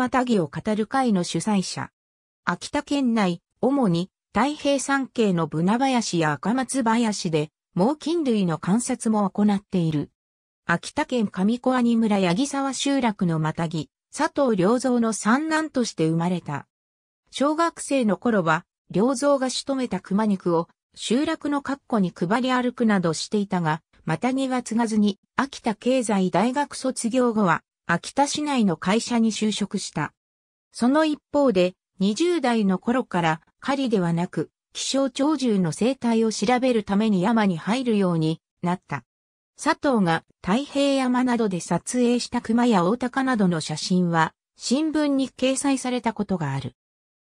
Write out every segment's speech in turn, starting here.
またぎを語る会の主催者。秋田県内、主に太平山系のブナ林や赤松林で、猛禽類の観察も行っている。秋田県上小阿仁村八木沢集落のマタぎ、佐藤良造の三男として生まれた。小学生の頃は、良造が仕留めた熊肉を集落の括弧に配り歩くなどしていたが、またぎは継がずに、秋田経済大学卒業後は、秋田市内の会社に就職した。その一方で、20代の頃から狩りではなく、気象鳥獣の生態を調べるために山に入るようになった。佐藤が太平山などで撮影した熊や大鷹などの写真は新聞に掲載されたことがある。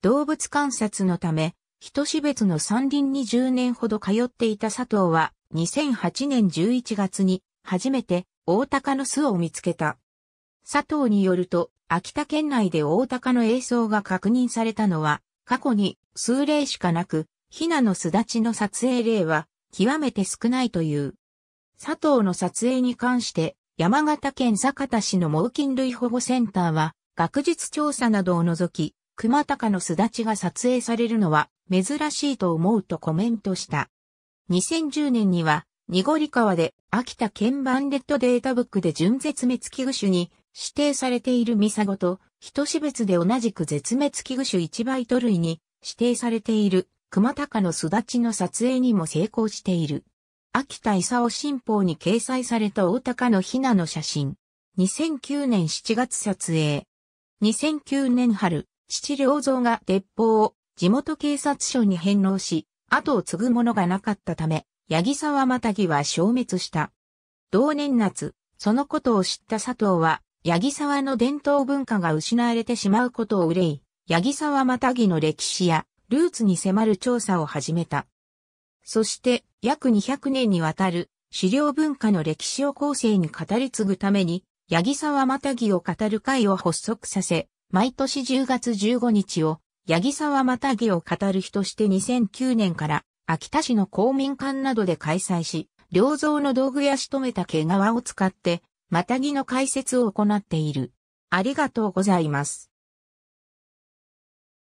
動物観察のため、人種別の山林に10年ほど通っていた佐藤は2008年11月に初めて大鷹の巣を見つけた。佐藤によると、秋田県内で大鷹の映像が確認されたのは、過去に数例しかなく、ヒナの巣立ちの撮影例は極めて少ないという。佐藤の撮影に関して、山形県酒田市の猛禽類保護センターは、学術調査などを除き、熊高の巣立ちが撮影されるのは珍しいと思うとコメントした。2010年には、濁川で秋田県版レッドデータブックで純絶滅危惧種に指定されているミサゴと、人種別で同じく絶滅危惧種一倍ト類に指定されている熊高の巣立ちの撮影にも成功している。秋田勲新報に掲載された大鷹のヒナの写真。2009年7月撮影。2009年春、父良像が鉄砲を地元警察署に返納し、後を継ぐものがなかったため、八木沢またぎは消滅した。同年夏、そのことを知った佐藤は、八木沢の伝統文化が失われてしまうことを憂い、八木沢またぎの歴史やルーツに迫る調査を始めた。そして約200年にわたる資料文化の歴史を後世に語り継ぐために、八木沢またぎを語る会を発足させ、毎年10月15日を、八木沢またぎを語る日として2009年から、秋田市の公民館などで開催し、良造の道具や仕留めた毛皮を使って、またぎの解説を行っている。ありがとうございます。